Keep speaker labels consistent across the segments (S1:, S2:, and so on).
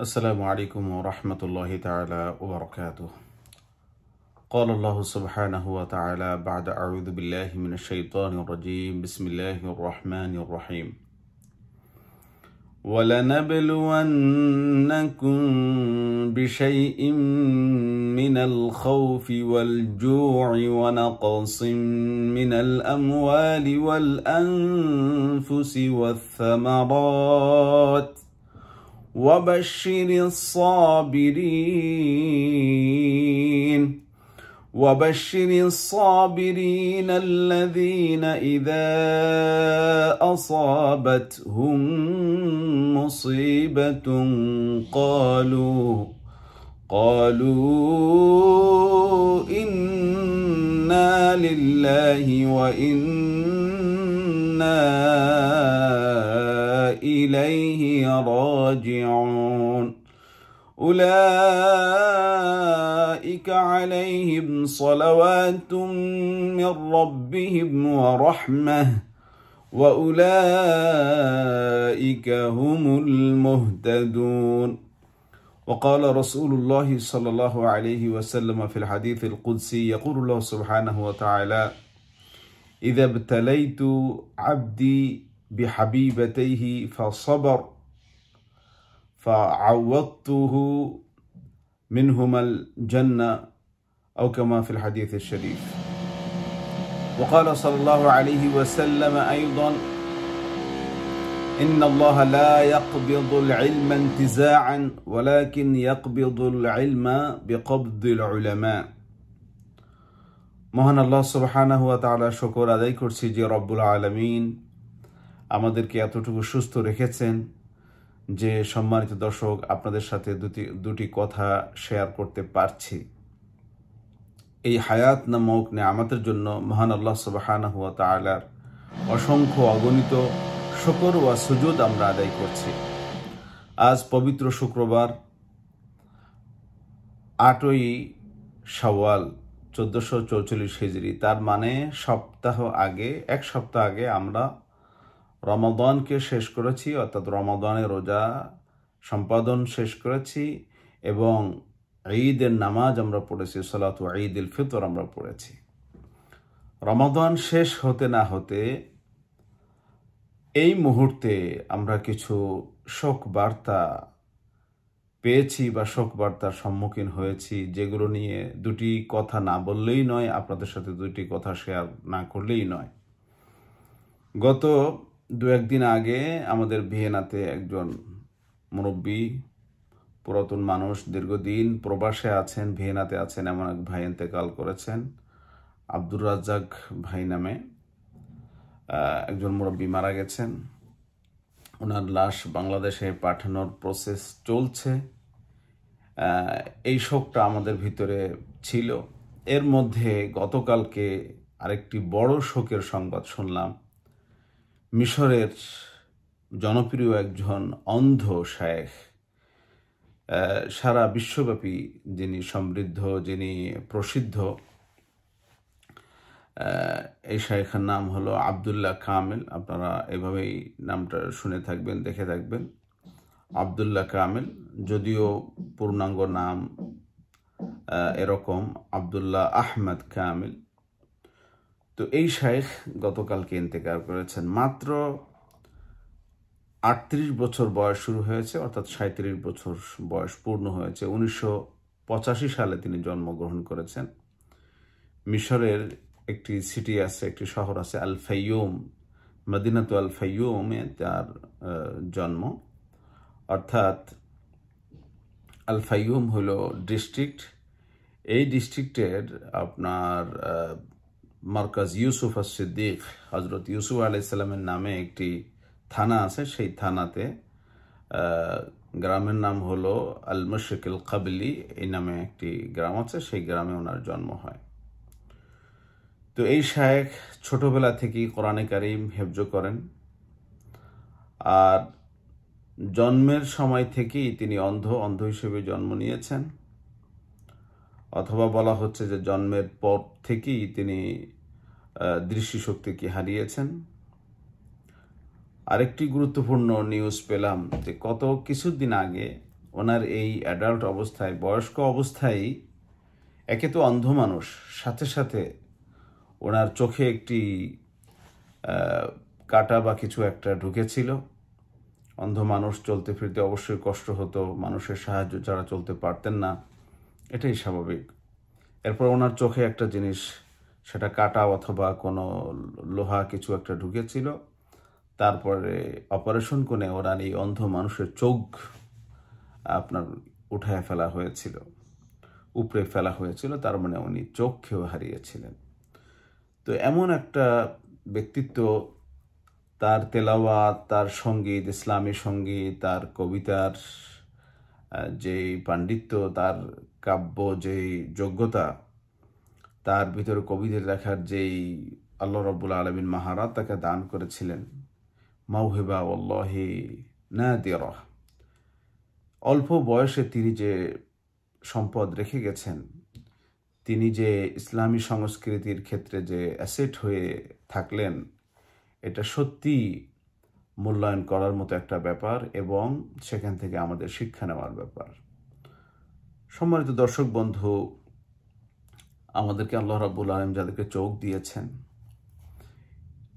S1: السلام عليكم ورحمة الله تعالى وبركاته قال الله سبحانه وتعالى بعد أعوذ بالله من الشيطان الرجيم بسم الله الرحمن الرحيم ولنبلونكم بشيء من الخوف والجوع ونقص من الأموال والأنفس والثمرات وبشر الصابرين وبشر الصابرين الذين إذا أصابتهم مصيبة قالوا قالوا إنا لله وإنا وإليه راجعون أولئك عليهم صلوات من ربهم ورحمة وأولئك هم المهتدون وقال رسول الله صلى الله عليه وسلم في الحديث القدسي يقول الله سبحانه وتعالى إذا ابتليت عبدي بحبيبتيه فصبر فعوضته منهما الجنة أو كما في الحديث الشريف وقال صلى الله عليه وسلم أيضا إن الله لا يقبض العلم انتزاعا ولكن يقبض العلم بقبض العلماء مهن الله سبحانه وتعالى شكر ذيكر আদায় رب العالمين আমাদেরকে এতটুকু সুস্থ রেখেছেন যে সম্মানিত দর্শক আপনাদের সাথে দুটি দুটি কথা শেয়ার করতে পারছি এই হায়াত নামক আমাদের জন্য মহান আল্লাহ সবহান হুয়া তালার অসংখ্য অগণিত শকর ও সুযোগ আমরা আদায় করছি আজ পবিত্র শুক্রবার আটই সওয়াল চোদ্দোশো চৌচল্লিশ হিজড়ি তার মানে সপ্তাহ আগে এক সপ্তাহ আগে আমরা রমাদানকে শেষ করেছি অর্থাৎ রমাদানের রোজা সম্পাদন শেষ করেছি এবং ঈদের নামাজ আমরা পড়েছি সালাত ঈদ উল ফিতর আমরা পড়েছি রমাদান শেষ হতে না হতে এই মুহূর্তে আমরা কিছু শোক বার্তা পেয়েছি বা শোক বার্তার সম্মুখীন হয়েছি যেগুলো নিয়ে দুটি কথা না বললেই নয় আপনাদের সাথে দুটি কথা শেয়ার না করলেই নয় গত দু একদিন আগে আমাদের ভিয়েনাতে একজন মুরব্বী পুরাতন মানুষ দীর্ঘদিন প্রবাসে আছেন ভিয়েনাতে আছেন এমন এক ভাই এতেকাল করেছেন আব্দুর রাজ্জাক ভাই নামে একজন মুরব্বী মারা গেছেন ওনার লাশ বাংলাদেশে পাঠানোর প্রসেস চলছে এই শোকটা আমাদের ভিতরে ছিল এর মধ্যে গতকালকে আরেকটি বড় শোকের সংবাদ শুনলাম মিশরের জনপ্রিয় একজন অন্ধ শায়েখ সারা বিশ্বব্যাপী যিনি সমৃদ্ধ যিনি প্রসিদ্ধ এই শায়েখের নাম হলো আবদুল্লাহ কামেল আপনারা এভাবেই নামটা শুনে থাকবেন দেখে থাকবেন আবদুল্লাহ কামেল যদিও পূর্ণাঙ্গ নাম এরকম আবদুল্লাহ আহমেদ কামেল তো এই শাইখ গতকালকে ইন্তেকার করেছেন মাত্র আটত্রিশ বছর বয়স শুরু হয়েছে অর্থাৎ সাঁত্রিশ বছর বয়স পূর্ণ হয়েছে উনিশশো পঁচাশি সালে তিনি জন্মগ্রহণ করেছেন মিশরের একটি সিটি আছে একটি শহর আছে আল ফাইয়ুম মদিনাতু আল ফাইয়ুমে তার জন্ম অর্থাৎ আল ফাইয়ুম হলো ডিস্ট্রিক্ট এই ডিস্ট্রিক্টের আপনার মার্কাজ ইউসুফ আস সিদ্দিক হজরত ইউসুফ আলাইসাল্লামের নামে একটি থানা আছে সেই থানাতে গ্রামের নাম হলো আল কাবিলি কাবলি এই নামে একটি গ্রাম আছে সেই গ্রামে ওনার জন্ম হয় তো এই শায়েক ছোটবেলা থেকেই কোরআনে কারিম হেফজ করেন আর জন্মের সময় থেকেই তিনি অন্ধ অন্ধ হিসেবে জন্ম নিয়েছেন অথবা বলা হচ্ছে যে জন্মের পর থেকেই তিনি দৃষ্টিশক্তি কি হারিয়েছেন আরেকটি গুরুত্বপূর্ণ নিউজ পেলাম যে কত কিছুদিন আগে ওনার এই অ্যাডাল্ট অবস্থায় বয়স্ক অবস্থায় একে তো অন্ধ মানুষ সাথে সাথে ওনার চোখে একটি কাটা বা কিছু একটা ঢুকেছিল অন্ধ মানুষ চলতে ফিরতে অবশ্যই কষ্ট হতো মানুষের সাহায্য যারা চলতে পারতেন না এটাই স্বাভাবিক এরপর ওনার চোখে একটা জিনিস সেটা কাটা অথবা কোনো লোহা কিছু একটা ঢুকেছিল তারপরে অপারেশন করে ওরা এই অন্ধ মানুষের চোখ আপনার উঠায় ফেলা হয়েছিল উপরে ফেলা হয়েছিল তার মানে উনি চোখ খেয়েও হারিয়েছিলেন তো এমন একটা ব্যক্তিত্ব তার তেলাওয়াত তার সঙ্গীত ইসলামী সঙ্গীত তার কবিতার যেই পাণ্ডিত্য তার কাব্য যেই যোগ্যতা তার ভিতরে কবিদের লেখার যেই আল্লাহ রব্বুল আলমিন মাহারাত তাকে দান করেছিলেন মাউহেবা অল্লাহে না দেরহ অল্প বয়সে তিনি যে সম্পদ রেখে গেছেন তিনি যে ইসলামী সংস্কৃতির ক্ষেত্রে যে অ্যাসেট হয়ে থাকলেন এটা সত্যি মূল্যায়ন করার মতো একটা ব্যাপার এবং সেখান থেকে আমাদের শিক্ষা নেওয়ার ব্যাপার সম্মানিত দর্শক বন্ধু আমাদেরকে আল্লাহ রাবুল আলম যাদেরকে চোখ দিয়েছেন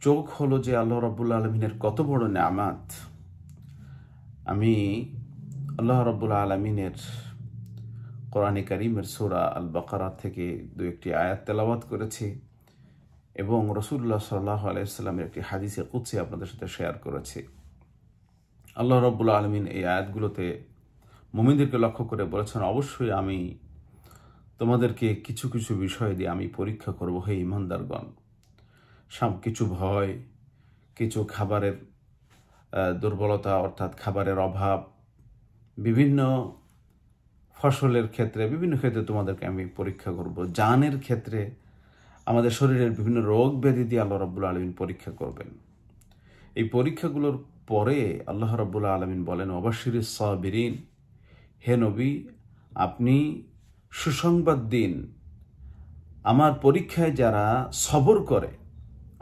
S1: চোখ হলো যে আল্লাহ রাবুল আলমিনের কত বড় নামাত আমি আল্লাহ রাবুল আলমিনের কোরআনে করিমের সোরা আল বাকারা থেকে দু একটি আয়াত তেলাবাত করেছি এবং রসুল্লাহ সাল্লাহ আলাইসাল্লামের একটি হাদিসে কুৎসি আপনাদের সাথে শেয়ার করেছি আল্লাহ রব্বুল আলমিন এই আয়াতগুলোতে মুমিনদেরকে লক্ষ্য করে বলেছেন অবশ্যই আমি তোমাদেরকে কিছু কিছু বিষয় দিয়ে আমি পরীক্ষা করব হে ইমানদারগণ সাম কিছু ভয় কিছু খাবারের দুর্বলতা অর্থাৎ খাবারের অভাব বিভিন্ন ফসলের ক্ষেত্রে বিভিন্ন ক্ষেত্রে তোমাদেরকে আমি পরীক্ষা করব জানের ক্ষেত্রে আমাদের শরীরের বিভিন্ন রোগ ব্যাধি দিয়ে আল্লাহ রব্বুল আলমিন পরীক্ষা করবেন এই পরীক্ষাগুলোর পরে আল্লাহ রব্বুল্লা আলমিন বলেন অবশ্যই সাবিরিন হে নবী আপনি সুসংবাদ দিন আমার পরীক্ষায় যারা সবর করে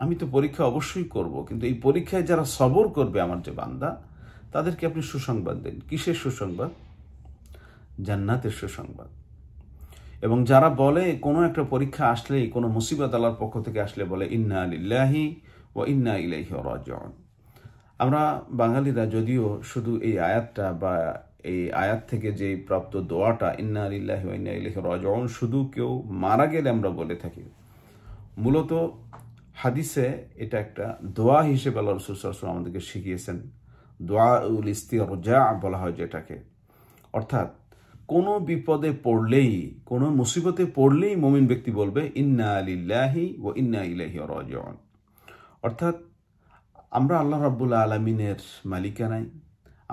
S1: আমি তো পরীক্ষা অবশ্যই করব কিন্তু এই পরীক্ষায় যারা সবর করবে আমার যে বান্দা তাদেরকে আপনি সুসংবাদ দিন কিসের সুসংবাদ জান্নাতের সুসংবাদ এবং যারা বলে কোনো একটা পরীক্ষা আসলেই কোনো মুসিবত আল্লাহর পক্ষ থেকে আসলে বলে ইন্না আলিল্লাহি ও ইন্না ইলাহি রাজন আমরা বাঙালিরা যদিও শুধু এই আয়াতটা বা এই আয়াত থেকে যে প্রাপ্ত দোয়াটা ইন্না আলিল্লাহ রজন শুধু কেউ মারা গেলে আমরা বলে থাকি মূলত হাদিসে এটা একটা দোয়া হিসেবে আল্লাহ রসুল আমাদেরকে শিখিয়েছেন দোয়া উল ইস্তিরজা বলা হয় যেটাকে অর্থাৎ কোনো বিপদে পড়লেই কোনো মুসিবতে পড়লেই মমিন ব্যক্তি বলবে ইন্না আলিল্লাহি ও ইন্না ইলাহি রজন অর্থাৎ আমরা আল্লাহ রাবুল্লা আলমিনের মালিকানাই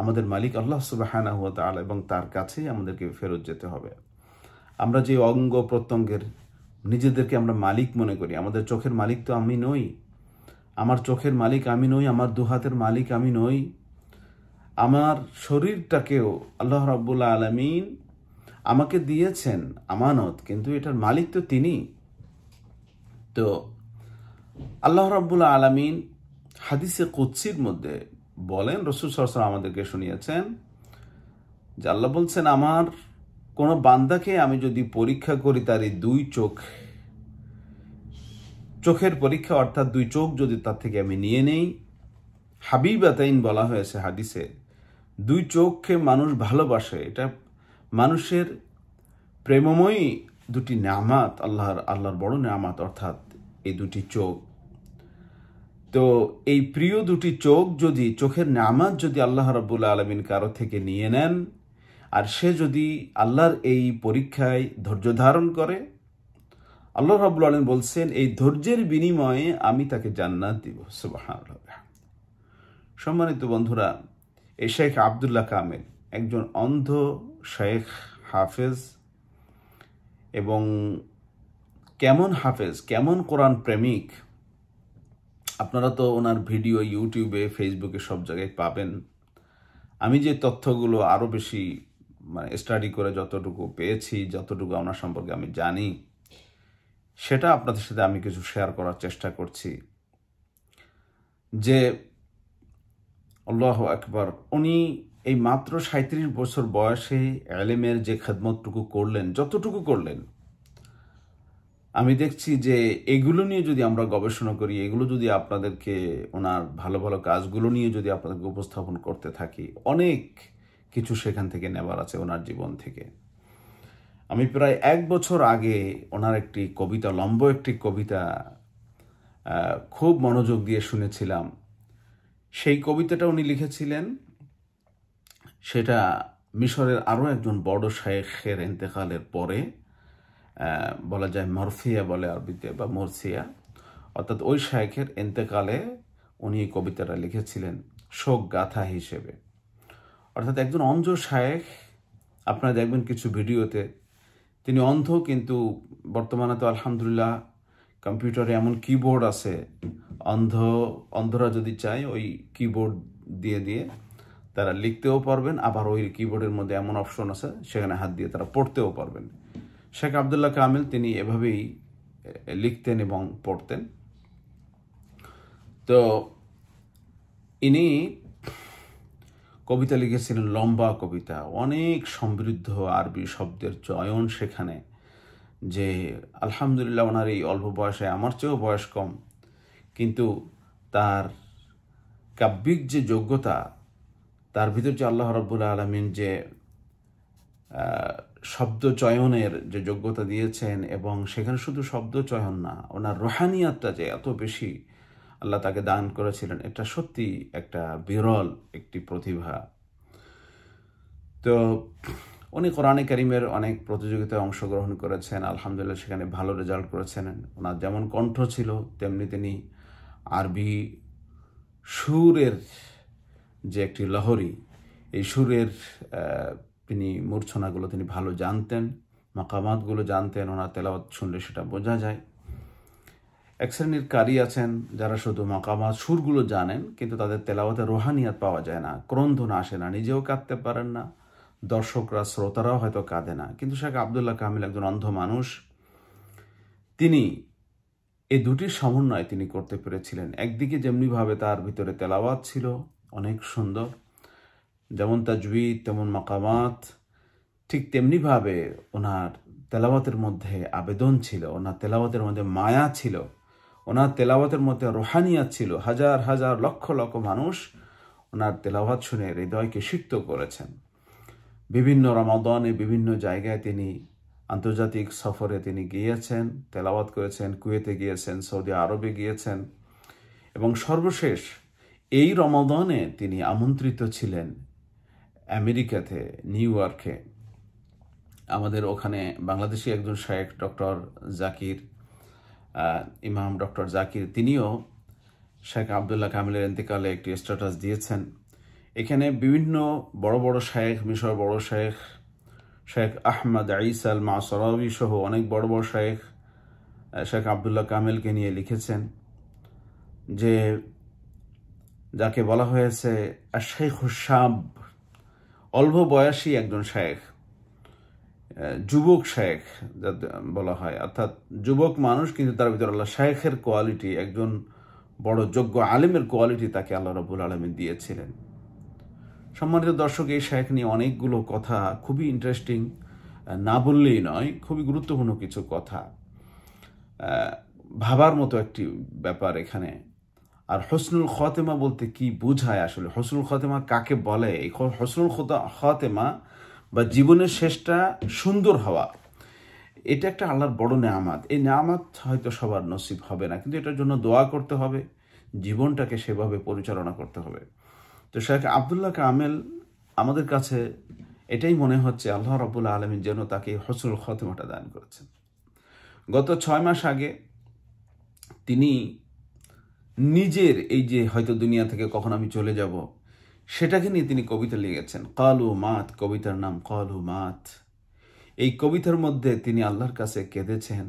S1: আমাদের মালিক আল্লাহ সুবাহানা হুয়া তাল এবং তার কাছেই আমাদেরকে ফেরত যেতে হবে আমরা যে অঙ্গ প্রত্যঙ্গের নিজেদেরকে আমরা মালিক মনে করি আমাদের চোখের মালিক তো আমি নই আমার চোখের মালিক আমি নই আমার দুহাতের মালিক আমি নই আমার শরীরটাকেও আল্লাহ রাবুল্লা আলমিন আমাকে দিয়েছেন আমানত কিন্তু এটার মালিক তো তিনি তো আল্লাহ রাবুল্লা আলমিন হাদিসে কুৎসির মধ্যে বলেন রসুল সরসর আমাদেরকে শুনিয়েছেন যে আল্লাহ বলছেন আমার কোনো বান্দাকে আমি যদি পরীক্ষা করি তার এই দুই চোখ চোখের পরীক্ষা অর্থাৎ দুই চোখ যদি তার থেকে আমি নিয়ে নেই আতাইন বলা হয়েছে হাদিসে দুই চোখকে মানুষ ভালোবাসে এটা মানুষের প্রেমময়ী দুটি নামাত আল্লাহর আল্লাহর বড় নামাত অর্থাৎ এই দুটি চোখ তো এই প্রিয় দুটি চোখ যদি চোখের নামাজ যদি আল্লাহ রব্বুল আলমিন কারো থেকে নিয়ে নেন আর সে যদি আল্লাহর এই পরীক্ষায় ধৈর্য ধারণ করে আল্লাহ রাবুল আলম বলছেন এই ধৈর্যের বিনিময়ে আমি তাকে জান্নাত দিব সুবাহ সম্মানিত বন্ধুরা এই শেখ আবদুল্লাহ কামেল একজন অন্ধ শেখ হাফেজ এবং কেমন হাফেজ কেমন কোরআন প্রেমিক আপনারা তো ওনার ভিডিও ইউটিউবে ফেসবুকে সব জায়গায় পাবেন আমি যে তথ্যগুলো আরও বেশি মানে স্টাডি করে যতটুকু পেয়েছি যতটুকু ওনার সম্পর্কে আমি জানি সেটা আপনাদের সাথে আমি কিছু শেয়ার করার চেষ্টা করছি যে আল্লাহ একবার উনি এই মাত্র সাঁত্রিশ বছর বয়সে এলেমের যে খেদমতটুকু করলেন যতটুকু করলেন আমি দেখছি যে এগুলো নিয়ে যদি আমরা গবেষণা করি এগুলো যদি আপনাদেরকে ওনার ভালো ভালো কাজগুলো নিয়ে যদি আপনাদেরকে উপস্থাপন করতে থাকি অনেক কিছু সেখান থেকে নেবার আছে ওনার জীবন থেকে আমি প্রায় এক বছর আগে ওনার একটি কবিতা লম্ব একটি কবিতা খুব মনোযোগ দিয়ে শুনেছিলাম সেই কবিতাটা উনি লিখেছিলেন সেটা মিশরের আরও একজন বড় শায়েখের এন্তেকালের পরে বলা যায় মরফিয়া বলে আরবিতে বা মরসিয়া অর্থাৎ ওই শায়েখের এন্তেকালে উনি কবিতাটা লিখেছিলেন শোক গাথা হিসেবে অর্থাৎ একজন অন্ধ শায়েখ আপনারা দেখবেন কিছু ভিডিওতে তিনি অন্ধ কিন্তু বর্তমানে তো আলহামদুলিল্লাহ কম্পিউটারে এমন কিবোর্ড আছে অন্ধ অন্ধরা যদি চায় ওই কিবোর্ড দিয়ে দিয়ে তারা লিখতেও পারবেন আবার ওই কিবোর্ডের মধ্যে এমন অপশন আছে সেখানে হাত দিয়ে তারা পড়তেও পারবেন শেখ আবদুল্লাহ কামিল তিনি এভাবেই লিখতেন এবং পড়তেন তো ইনি কবিতা লিখেছিলেন লম্বা কবিতা অনেক সমৃদ্ধ আরবি শব্দের চয়ন সেখানে যে আলহামদুলিল্লাহ ওনার এই অল্প বয়সে আমার চেয়েও বয়স কম কিন্তু তার কাব্যিক যে যোগ্যতা তার ভিতর যে আল্লাহ রব্বুল আলমিন যে শব্দ চয়নের যে যোগ্যতা দিয়েছেন এবং সেখানে শুধু শব্দ চয়ন না ওনার রোহানিয়াতটা যে এত বেশি আল্লাহ তাকে দান করেছিলেন এটা সত্যি একটা বিরল একটি প্রতিভা তো উনি কোরআনে করিমের অনেক প্রতিযোগিতায় অংশগ্রহণ করেছেন আলহামদুলিল্লাহ সেখানে ভালো রেজাল্ট করেছেন ওনার যেমন কণ্ঠ ছিল তেমনি তিনি আরবি সুরের যে একটি লহরী এই সুরের তিনি মূর্ছনাগুলো তিনি ভালো জানতেন মাকামাতগুলো জানতেন ওনার তেলাওয়াত শুনলে সেটা বোঝা যায় এক শ্রেণীর কারি আছেন যারা শুধু মাকামাত সুরগুলো জানেন কিন্তু তাদের তেলাওয়াতে রোহানিয়াত পাওয়া যায় না ক্রন্দন আসে না নিজেও কাঁদতে পারেন না দর্শকরা শ্রোতারাও হয়তো কাঁদে না কিন্তু শেখ আবদুল্লাহ কামিল একজন অন্ধ মানুষ তিনি এই দুটির সমন্বয় তিনি করতে পেরেছিলেন একদিকে যেমনিভাবে তার ভিতরে তেলাওয়াত ছিল অনেক সুন্দর যেমন তাজবিদ তেমন মাকামাত ঠিক তেমনিভাবে ওনার তেলাওয়াতের মধ্যে আবেদন ছিল ওনার তেলাওয়াতের মধ্যে মায়া ছিল ওনার তেলাওয়াতের মধ্যে রোহানিয়া ছিল হাজার হাজার লক্ষ লক্ষ মানুষ ওনার তেলাওয়াত শুনে হৃদয়কে সিক্ত করেছেন বিভিন্ন রমাদনে বিভিন্ন জায়গায় তিনি আন্তর্জাতিক সফরে তিনি গিয়েছেন তেলাওয়াত করেছেন কুয়েতে গিয়েছেন সৌদি আরবে গিয়েছেন এবং সর্বশেষ এই রমাদনে তিনি আমন্ত্রিত ছিলেন আমেরিকাতে নিউ ইয়র্কে আমাদের ওখানে বাংলাদেশি একজন শেখ ডক্টর জাকির ইমাম ডক্টর জাকির তিনিও শেখ আবদুল্লাহ কামিলের এন্তেকালে একটি স্ট্যাটাস দিয়েছেন এখানে বিভিন্ন বড় বড় শায়েখ মিশর বড় শেখ শেখ আহমদ আইসাল সরাবি সহ অনেক বড় বড় শেখ শেখ আবদুল্লাহ কামেলকে নিয়ে লিখেছেন যে যাকে বলা হয়েছে শেখ হুসাব অল্প বয়সী একজন শেখ যুবক শেখ যাতে বলা হয় অর্থাৎ যুবক মানুষ কিন্তু তার ভিতরে আল্লাহ শেখের কোয়ালিটি একজন বড় যোগ্য আলেমের কোয়ালিটি তাকে আল্লাহ রবুল আলমী দিয়েছিলেন সম্মানিত দর্শক এই শেখ নিয়ে অনেকগুলো কথা খুবই ইন্টারেস্টিং না বললেই নয় খুবই গুরুত্বপূর্ণ কিছু কথা ভাবার মতো একটি ব্যাপার এখানে আর হসনুল খতেমা বলতে কি বোঝায় আসলে হসনুল খতেমা কাকে বলে এই হসনুল খতেমা বা জীবনের শেষটা সুন্দর হওয়া এটা একটা আল্লাহর বড় নেয়ামাত এই নেয়ামাত হয়তো সবার নসিব হবে না কিন্তু এটার জন্য দোয়া করতে হবে জীবনটাকে সেভাবে পরিচালনা করতে হবে তো শেখ আবদুল্লাহ কামেল আমাদের কাছে এটাই মনে হচ্ছে আল্লাহ রবুল্লা আলমী যেন তাকে হসরুল খতেমাটা দান করেছেন গত ছয় মাস আগে তিনি নিজের এই যে হয়তো দুনিয়া থেকে কখন আমি চলে যাব সেটাকে নিয়ে তিনি কবিতা লিখেছেন কালু মাত কবিতার নাম কালু মাত এই কবিতার মধ্যে তিনি আল্লাহর কাছে কেঁদেছেন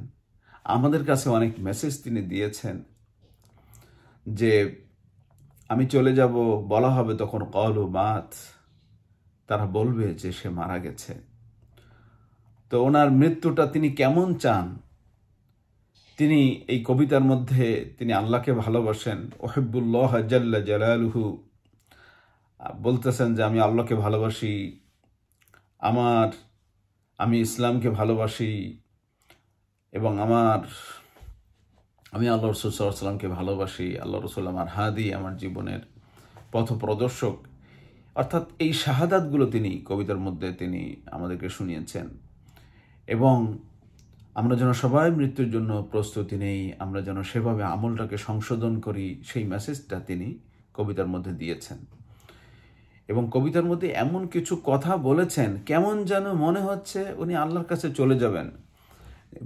S1: আমাদের কাছে অনেক মেসেজ তিনি দিয়েছেন যে আমি চলে যাব বলা হবে তখন কলু মাত তারা বলবে যে সে মারা গেছে তো ওনার মৃত্যুটা তিনি কেমন চান তিনি এই কবিতার মধ্যে তিনি আল্লাহকে ভালোবাসেন ওহেবুল্লাহ জাল্লা জালালুহু বলতেছেন যে আমি আল্লাহকে ভালোবাসি আমার আমি ইসলামকে ভালোবাসি এবং আমার আমি আল্লাহ রসুল ভালোবাসি আল্লাহ রসুল আমার হাদি আমার জীবনের পথ প্রদর্শক অর্থাৎ এই শাহাদাতগুলো তিনি কবিতার মধ্যে তিনি আমাদেরকে শুনিয়েছেন এবং আমরা যেন সবাই মৃত্যুর জন্য প্রস্তুতি নেই আমরা যেন সেভাবে আমলটাকে সংশোধন করি সেই মেসেজটা তিনি কবিতার মধ্যে দিয়েছেন এবং কবিতার মধ্যে এমন কিছু কথা বলেছেন কেমন যেন মনে হচ্ছে উনি আল্লাহর কাছে চলে যাবেন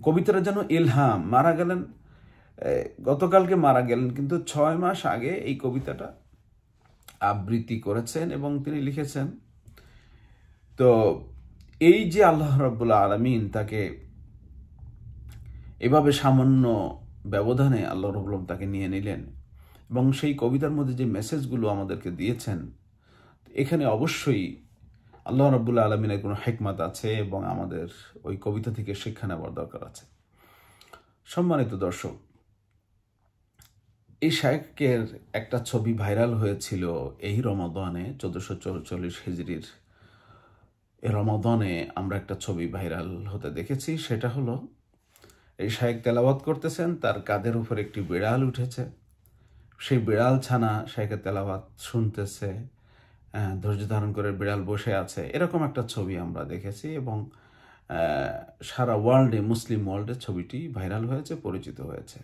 S1: কবিতাটা যেন ইলহাম মারা গেলেন গতকালকে মারা গেলেন কিন্তু ছয় মাস আগে এই কবিতাটা আবৃত্তি করেছেন এবং তিনি লিখেছেন তো এই যে আল্লাহ রব্বুল্লা আলমিন তাকে এভাবে সামান্য ব্যবধানে আল্লাহ রবুল্লম তাকে নিয়ে নিলেন এবং সেই কবিতার মধ্যে যে মেসেজগুলো আমাদেরকে দিয়েছেন এখানে অবশ্যই আল্লাহ রবুল্লা আলমিনের কোনো হেকমাত আছে এবং আমাদের ওই কবিতা থেকে শিক্ষা নেওয়ার দরকার আছে সম্মানিত দর্শক এই শায়কের একটা ছবি ভাইরাল হয়েছিল এই রমাদনে চোদ্দশো চৌচল্লিশ হিজড়ির রমাদনে আমরা একটা ছবি ভাইরাল হতে দেখেছি সেটা হলো এই শাহেক তেলাবাদ করতেছেন তার কাদের উপর একটি বিড়াল উঠেছে সেই বিড়াল ছানা শায়েকের তেলাবাদ শুনতেছে ধৈর্য ধারণ করে বিড়াল বসে আছে এরকম একটা ছবি আমরা দেখেছি এবং সারা ওয়ার্ল্ডে মুসলিম ওয়ার্ল্ডে ছবিটি ভাইরাল হয়েছে পরিচিত হয়েছে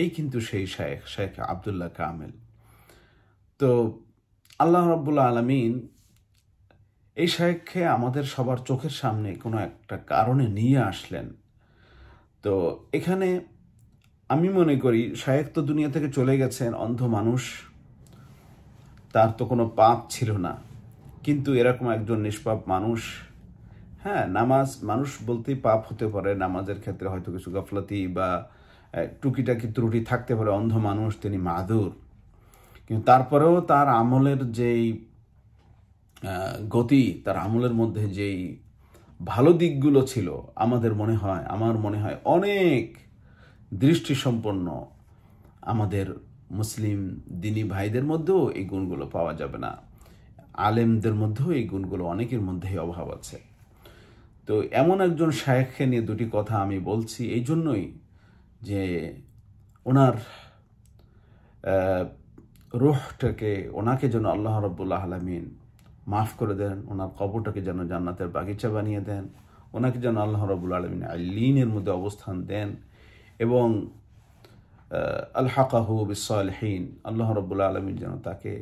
S1: এই কিন্তু সেই শায়েখ শায়েখ আবদুল্লাহ কামেল তো আল্লাহ রব্বুল্লা আলমিন এই শায়েখকে আমাদের সবার চোখের সামনে কোনো একটা কারণে নিয়ে আসলেন তো এখানে আমি মনে করি শায়েক তো দুনিয়া থেকে চলে গেছেন অন্ধ মানুষ তার তো কোনো পাপ ছিল না কিন্তু এরকম একজন নিষ্পাপ মানুষ হ্যাঁ নামাজ মানুষ বলতেই পাপ হতে পারে নামাজের ক্ষেত্রে হয়তো কিছু গাফলাতি বা টুকিটাকি ত্রুটি থাকতে পারে অন্ধ মানুষ তিনি মাদুর কিন্তু তারপরেও তার আমলের যেই গতি তার আমলের মধ্যে যেই ভালো দিকগুলো ছিল আমাদের মনে হয় আমার মনে হয় অনেক দৃষ্টিসম্পন্ন আমাদের মুসলিম দিনী ভাইদের মধ্যেও এই গুণগুলো পাওয়া যাবে না আলেমদের মধ্যেও এই গুণগুলো অনেকের মধ্যেই অভাব আছে তো এমন একজন শায়েখকে নিয়ে দুটি কথা আমি বলছি এই জন্যই যে ওনার রুহটাকে ওনাকে যেন আল্লাহ রব্বুল্লাহ আলমিন মাফ করে দেন ওনার কবরটাকে যেন জান্নাতের বাগিচা বানিয়ে দেন ওনাকে যেন আল্লাহ রবুল আলমিন আল্লিনের মধ্যে অবস্থান দেন এবং আল হাকাহু আল্লাহ রবুল্লা আলমিন যেন তাকে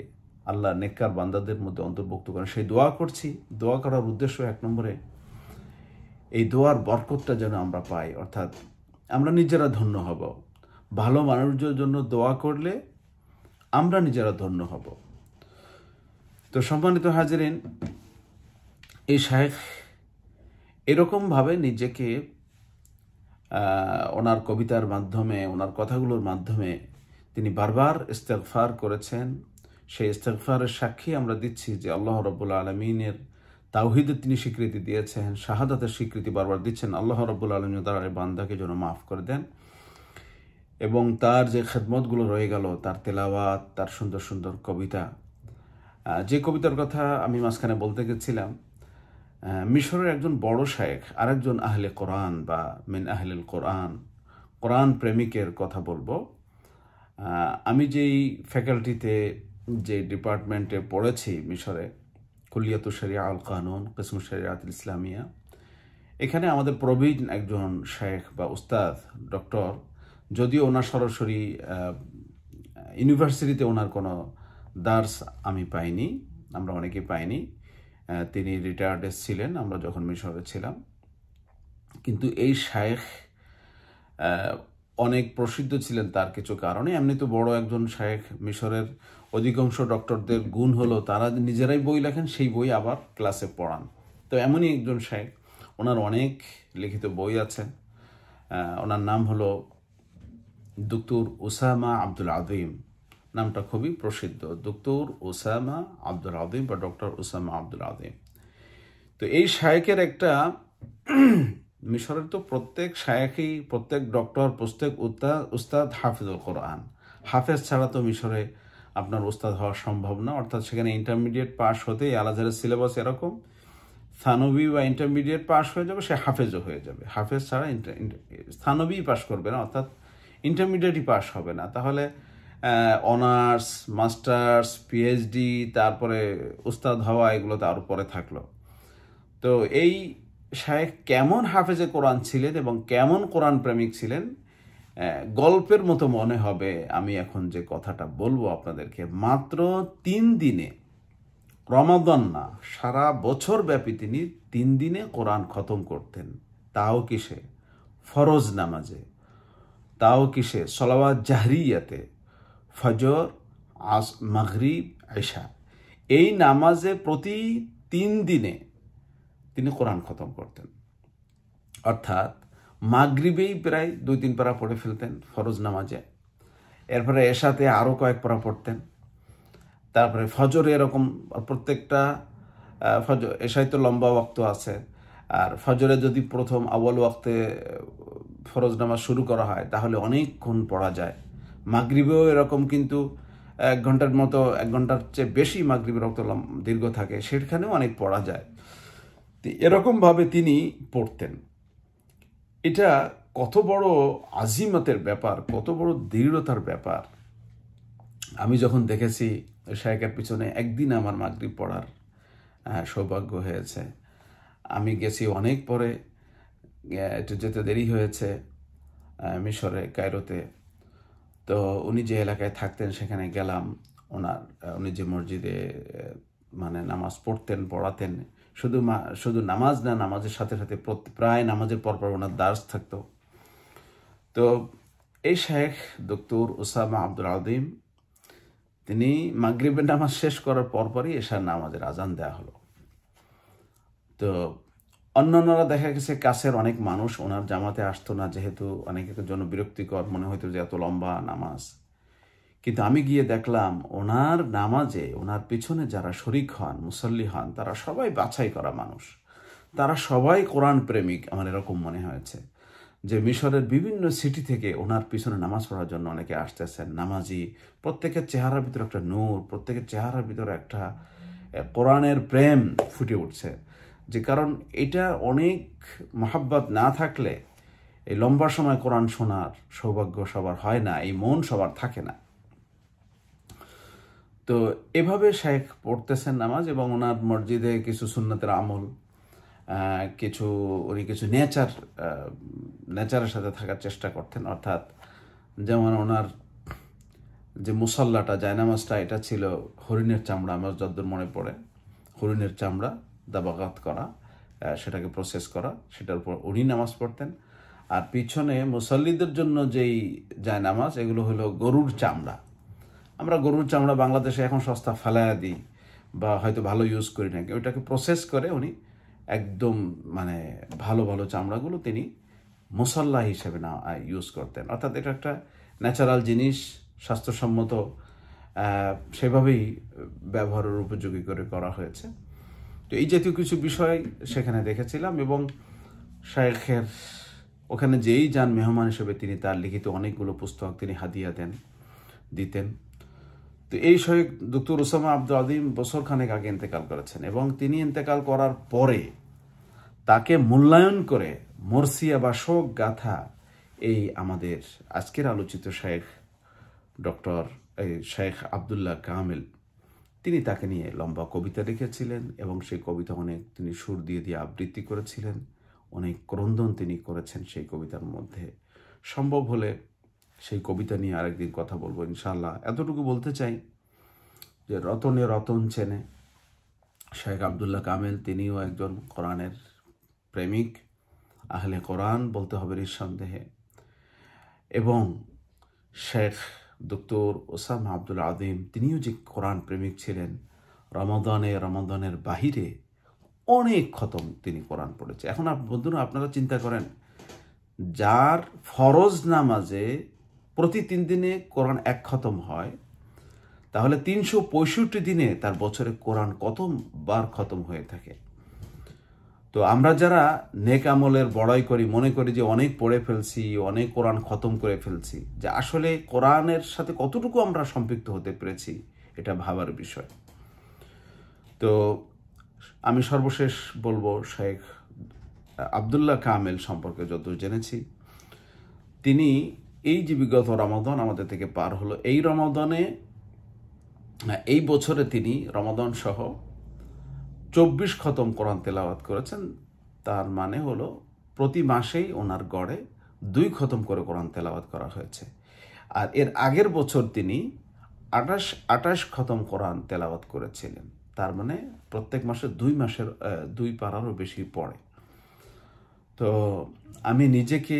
S1: আল্লাহ নেককার বান্দাদের মধ্যে অন্তর্ভুক্ত করেন সেই দোয়া করছি দোয়া করার উদ্দেশ্য এক নম্বরে এই দোয়ার বরকতটা যেন আমরা পাই অর্থাৎ আমরা নিজেরা ধন্য হব ভালো মানুষের জন্য দোয়া করলে আমরা নিজেরা ধন্য হব তো সম্মানিত হাজিরিন এই শায়েখ এরকমভাবে নিজেকে ওনার কবিতার মাধ্যমে ওনার কথাগুলোর মাধ্যমে তিনি বারবার ইস্তেকফার করেছেন সেই ইস্তেকফারের সাক্ষী আমরা দিচ্ছি যে আল্লাহ রব্বুল আলমিনের তাওহিদের তিনি স্বীকৃতি দিয়েছেন শাহাদাতের স্বীকৃতি বারবার দিচ্ছেন আল্লাহ রব্বুল আলম তার বান্দাকে যেন মাফ করে দেন এবং তার যে খেদমতগুলো রয়ে গেল তার তেলাওয়াত তার সুন্দর সুন্দর কবিতা যে কবিতার কথা আমি মাঝখানে বলতে গেছিলাম মিশরের একজন বড় শায়েখ আরেকজন আহলে কোরআন বা মেন আহলেল কোরআন কোরআন প্রেমিকের কথা বলবো আমি যেই ফ্যাকাল্টিতে যে ডিপার্টমেন্টে পড়েছি মিশরে কুলিয়াত শরিয়া আল কানুন কিসম শরিয়াত ইসলামিয়া এখানে আমাদের প্রবীণ একজন শেখ বা উস্তাদ ডক্টর যদিও ওনার সরাসরি ইউনিভার্সিটিতে ওনার কোনো দার্স আমি পাইনি আমরা অনেকে পাইনি তিনি রিটায়ার্ডে ছিলেন আমরা যখন মিশরে ছিলাম কিন্তু এই শায়েখ অনেক প্রসিদ্ধ ছিলেন তার কিছু কারণে এমনি তো বড় একজন শায়েখ মিশরের অধিকাংশ ডক্টরদের গুণ হলো তারা নিজেরাই বই লেখেন সেই বই আবার ক্লাসে পড়ান তো এমনই একজন শায়েখ ওনার অনেক লিখিত বই আছে ওনার নাম হলো দুক্তুর উসামা আব্দুল আদিম নামটা খুবই প্রসিদ্ধ ডক্টর ওসামা আব্দুল আদিম বা ডক্টর ওসামা আব্দুল আদিম তো এই শায়কের একটা মিশরের তো প্রত্যেক শায়কই প্রত্যেক ডক্টর প্রত্যেক উস্তাদ উস্তাদ হাফিজুল কোরআন হাফেজ ছাড়া তো মিশরে আপনার উস্তাদ হওয়া সম্ভব না অর্থাৎ সেখানে ইন্টারমিডিয়েট পাশ হতে আলাজারের সিলেবাস এরকম স্থানবী বা ইন্টারমিডিয়েট পাশ হয়ে যাবে সে হাফেজও হয়ে যাবে হাফেজ ছাড়া স্থানবী পাশ করবে না অর্থাৎ ইন্টারমিডিয়েটই পাশ হবে না তাহলে অনার্স মাস্টার্স পিএইচডি তারপরে উস্তাদ হওয়া এগুলো তার উপরে থাকলো তো এই শায়েখ কেমন হাফেজে কোরআন ছিলেন এবং কেমন কোরআন প্রেমিক ছিলেন গল্পের মতো মনে হবে আমি এখন যে কথাটা বলবো আপনাদেরকে মাত্র তিন দিনে রমাদন না সারা বছর ব্যাপী তিনি তিন দিনে কোরআন খতম করতেন তাও কিসে ফরজ নামাজে তাও কিসে সলাওয়া জাহরিয়াতে ফজর আস মাগরিব এশা এই নামাজে প্রতি তিন দিনে তিনি কোরআন খতম করতেন অর্থাৎ মাগরিবেই প্রায় দুই তিন পারা পড়ে ফেলতেন ফরজ নামাজে এরপরে এশাতে আরও কয়েক পারা পড়তেন তারপরে ফজরে এরকম প্রত্যেকটা ফজর এশায় তো লম্বা ওয়াক্ত আছে আর ফজরে যদি প্রথম আওয়াল ওয়াক্তে ফরজ নামাজ শুরু করা হয় তাহলে অনেকক্ষণ পড়া যায় মাগরীবেও এরকম কিন্তু এক ঘন্টার মতো এক ঘন্টার চেয়ে বেশি মাগরীব রক্তলাম দীর্ঘ থাকে সেখানেও অনেক পড়া যায় এরকমভাবে তিনি পড়তেন এটা কত বড় আজিমতের ব্যাপার কত বড় দৃঢ়তার ব্যাপার আমি যখন দেখেছি শায়কের পিছনে একদিন আমার মাগরীব পড়ার সৌভাগ্য হয়েছে আমি গেছি অনেক পরে একটু যেতে দেরি হয়েছে মিশরে কায়রোতে তো উনি যে এলাকায় থাকতেন সেখানে গেলাম ওনার উনি যে মসজিদে মানে নামাজ পড়তেন পড়াতেন শুধু শুধু নামাজ না নামাজের সাথে সাথে প্রায় নামাজের পরপর ওনার দাস থাকতো তো এই শেখ দক্তর ওসামা আব্দুল আদিম তিনি মাগরীবের নামাজ শেষ করার পরপরই এশার নামাজের আজান দেয়া হলো তো অন্যান্যরা দেখা গেছে কাছের অনেক মানুষ ওনার জামাতে আসতো না যেহেতু অনেকের জন্য বিরক্তিকর মনে হতো যে এত লম্বা নামাজ কিন্তু আমি গিয়ে দেখলাম ওনার নামাজে ওনার পিছনে যারা শরিক হন মুসল্লি হন তারা সবাই বাছাই করা মানুষ তারা সবাই কোরআন প্রেমিক আমার এরকম মনে হয়েছে যে মিশরের বিভিন্ন সিটি থেকে ওনার পিছনে নামাজ পড়ার জন্য অনেকে আসতেছেন নামাজি প্রত্যেকের চেহারার ভিতরে একটা নূর প্রত্যেকের চেহারার ভিতরে একটা কোরআনের প্রেম ফুটে উঠছে যে কারণ এটা অনেক মহাব্বত না থাকলে এই লম্বা সময় কোরআন শোনার সৌভাগ্য সবার হয় না এই মন সবার থাকে না তো এভাবে শেখ পড়তেছেন নামাজ এবং ওনার মসজিদে কিছু সুন্নতের আমল কিছু উনি কিছু নেচার নেচারের সাথে থাকার চেষ্টা করতেন অর্থাৎ যেমন ওনার যে মুসল্লাটা জায়নামাজটা এটা ছিল হরিণের চামড়া আমার যদ্দুর মনে পড়ে হরিণের চামড়া দাবাগাত করা সেটাকে প্রসেস করা সেটার উপর উনি নামাজ পড়তেন আর পিছনে মুসল্লিদের জন্য যেই যায় নামাজ এগুলো হলো গরুর চামড়া আমরা গরুর চামড়া বাংলাদেশে এখন সস্তা ফেলায়া দিই বা হয়তো ভালো ইউজ করি না ওইটাকে প্রসেস করে উনি একদম মানে ভালো ভালো চামড়াগুলো তিনি মুসল্লা হিসেবে না ইউজ করতেন অর্থাৎ এটা একটা ন্যাচারাল জিনিস স্বাস্থ্যসম্মত সেভাবেই ব্যবহারের উপযোগী করে করা হয়েছে তো এই জাতীয় কিছু বিষয় সেখানে দেখেছিলাম এবং শায়েখের ওখানে যেই যান মেহমান হিসেবে তিনি তার লিখিত অনেকগুলো পুস্তক তিনি হাদিয়া দেন দিতেন তো এই শহীদ ডক্টর ওসামা আব্দুল আদিম বছর খানেক আগে ইন্তেকাল করেছেন এবং তিনি ইন্তেকাল করার পরে তাকে মূল্যায়ন করে মর্সিয়া বা শোক গাথা এই আমাদের আজকের আলোচিত শেখ ডক্টর শেখ আবদুল্লাহ কামিল তিনি তাকে নিয়ে লম্বা কবিতা লিখেছিলেন এবং সেই কবিতা অনেক তিনি সুর দিয়ে দিয়ে আবৃত্তি করেছিলেন অনেক ক্রন্দন তিনি করেছেন সেই কবিতার মধ্যে সম্ভব হলে সেই কবিতা নিয়ে আরেকদিন কথা বলবো ইনশাল্লাহ এতটুকু বলতে চাই যে রতনে রতন চেনে শেখ আবদুল্লাহ কামেল তিনিও একজন কোরআনের প্রেমিক আহলে কোরআন বলতে হবে নিঃসন্দেহে এবং শেখ ডক্টর ওসামা আব্দুল আদিম তিনিও যে কোরআন প্রেমিক ছিলেন রমাদানে রমাদানের বাহিরে অনেক খতম তিনি কোরআন পড়েছে এখন বন্ধুরা আপনারা চিন্তা করেন যার ফরজ নামাজে প্রতি তিন দিনে কোরআন এক খতম হয় তাহলে তিনশো দিনে তার বছরে কোরআন কত বার খতম হয়ে থাকে তো আমরা যারা নেক আমলের বড়াই করি মনে করি যে অনেক পড়ে ফেলছি অনেক কোরআন খতম করে ফেলছি যে আসলে কোরআনের সাথে কতটুকু আমরা সম্পৃক্ত হতে পেরেছি এটা ভাবার বিষয় তো আমি সর্বশেষ বলবো শেখ আবদুল্লাহ কামেল সম্পর্কে যত জেনেছি তিনি এই যে বিগত রমাদন আমাদের থেকে পার হলো এই রমাদনে এই বছরে তিনি রমাদন সহ চব্বিশ খতম কোরআন তেলাওয়াত করেছেন তার মানে হলো প্রতি মাসেই ওনার গড়ে দুই খতম করে কোরআন তেলাওয়াত করা হয়েছে আর এর আগের বছর তিনি আটাশ আটাশ খতম কোরআন তেলাওয়াত করেছিলেন তার মানে প্রত্যেক মাসে দুই মাসের দুই পাড়ারও বেশি পড়ে তো আমি নিজেকে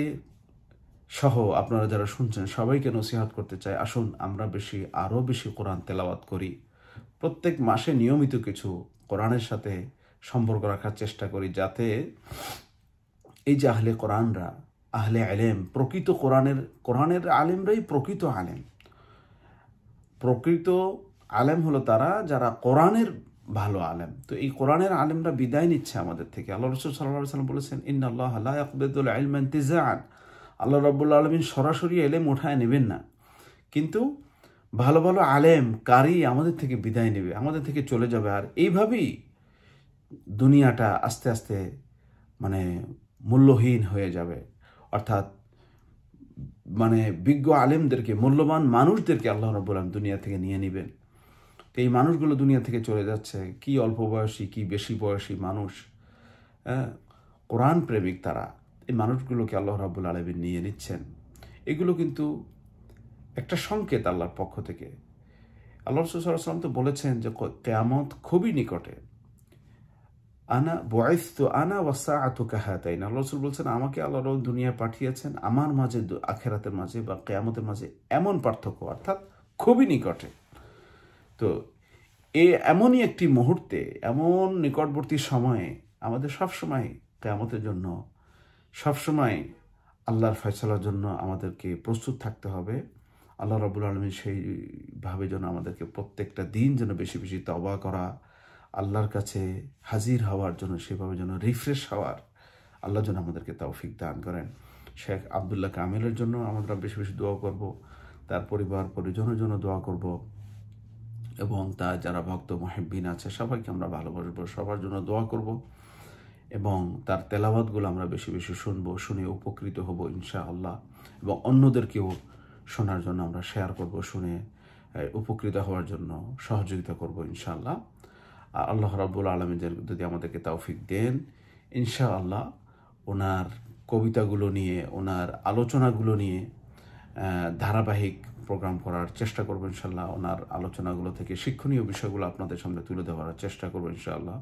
S1: সহ আপনারা যারা শুনছেন সবাইকে নসিহাত করতে চাই আসুন আমরা বেশি আরও বেশি কোরআন তেলাওয়াত করি প্রত্যেক মাসে নিয়মিত কিছু কোরআনের সাথে সম্পর্ক রাখার চেষ্টা করি যাতে এই যে আহলে কোরআনরা আহলে আলেম প্রকৃত কোরআনের কোরআনের আলেমরাই প্রকৃত আলেম প্রকৃত আলেম হলো তারা যারা কোরআনের ভালো আলেম তো এই কোরআনের আলেমরা বিদায় নিচ্ছে আমাদের থেকে আল্লাহ রসুল সাল্লাহ সাল্লাম বলেছেন ইন্না আল্লাহ আল্লাহ আকবেদুল আলমান তিজান আল্লাহ রবুল্লা আলমিন সরাসরি এলেম ওঠায় নেবেন না কিন্তু ভালো ভালো আলেম কারি আমাদের থেকে বিদায় নেবে আমাদের থেকে চলে যাবে আর এইভাবেই দুনিয়াটা আস্তে আস্তে মানে মূল্যহীন হয়ে যাবে অর্থাৎ মানে বিজ্ঞ আলেমদেরকে মূল্যবান মানুষদেরকে আল্লাহ রব্বুলাম দুনিয়া থেকে নিয়ে নেবেন এই মানুষগুলো দুনিয়া থেকে চলে যাচ্ছে কি অল্প বয়সী কি বেশি বয়সী মানুষ হ্যাঁ কোরআন প্রেমিক তারা এই মানুষগুলোকে আল্লাহ রাবুল আলমী নিয়ে নিচ্ছেন এগুলো কিন্তু একটা সংকেত আল্লাহর পক্ষ থেকে আল্লাহ রসুলাম তো বলেছেন যে কেয়ামত খুবই নিকটে আনা বয়স তো আনা ওয়াসা আত কাহা তাই না আল্লাহ রসুল বলছেন আমাকে আল্লাহ দুনিয়া পাঠিয়েছেন আমার মাঝে আখেরাতের মাঝে বা কেয়ামতের মাঝে এমন পার্থক্য অর্থাৎ খুবই নিকটে তো এ এমনই একটি মুহূর্তে এমন নিকটবর্তী সময়ে আমাদের সবসময় কেয়ামতের জন্য সবসময় আল্লাহর ফয়সলার জন্য আমাদেরকে প্রস্তুত থাকতে হবে আল্লাহ রবুল আলমী সেইভাবে যেন আমাদেরকে প্রত্যেকটা দিন যেন বেশি বেশি তবা করা আল্লাহর কাছে হাজির হওয়ার জন্য সেভাবে যেন রিফ্রেশ হওয়ার আল্লাহ যেন আমাদেরকে তৌফিক দান করেন শেখ আবদুল্লাহ কামেলের জন্য আমরা বেশি বেশি দোয়া করব তার পরিবার পরিজনের জন্য দোয়া করব এবং তার যারা ভক্ত মহেব্বিন আছে সবাইকে আমরা ভালোবাসব সবার জন্য দোয়া করব এবং তার তেলাবাদগুলো আমরা বেশি বেশি শুনবো শুনে উপকৃত হব ইনশা আল্লাহ এবং অন্যদেরকেও শোনার জন্য আমরা শেয়ার করব শুনে উপকৃত হওয়ার জন্য সহযোগিতা করব ইনশাআল্লাহ আর আল্লাহ রাবুল আলমী যদি আমাদেরকে তৌফিক দেন ইনশাআল্লাহ ওনার কবিতাগুলো নিয়ে ওনার আলোচনাগুলো নিয়ে ধারাবাহিক প্রোগ্রাম করার চেষ্টা করবো ইনশাল্লাহ ওনার আলোচনাগুলো থেকে শিক্ষণীয় বিষয়গুলো আপনাদের সামনে তুলে দেওয়ার চেষ্টা করবো ইনশাআল্লাহ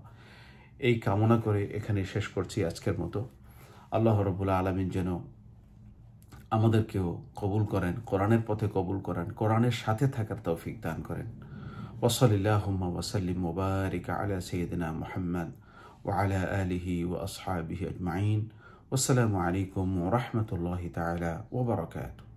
S1: এই কামনা করে এখানে শেষ করছি আজকের মতো আল্লাহ রবুল্লা আলমিন যেন ہم قبول کر قرآن پتے قبول کران قرآن ساتھ توفک دان کر وسلی اللہ وسلی مبارک محمد وسلم علیکم و رحمۃ اللہ تعالیٰ وبرکات